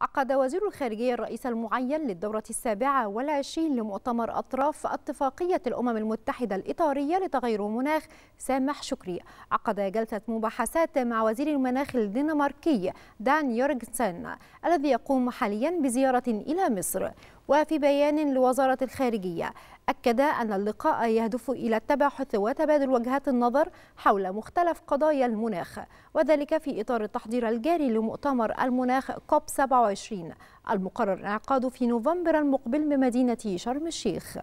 عقد وزير الخارجية الرئيس المعين للدورة السابعة والعشرين لمؤتمر أطراف اتفاقية الأمم المتحدة الإطارية لتغير المناخ سامح شكري عقد جلسة مباحثات مع وزير المناخ الدنماركي دان يورجسن الذي يقوم حاليا بزيارة إلى مصر وفي بيان لوزارة الخارجية أكد أن اللقاء يهدف إلى التباحث وتبادل وجهات النظر حول مختلف قضايا المناخ وذلك في إطار التحضير الجاري لمؤتمر المناخ كوب 27 المقرر انعقاده في نوفمبر المقبل بمدينة شرم الشيخ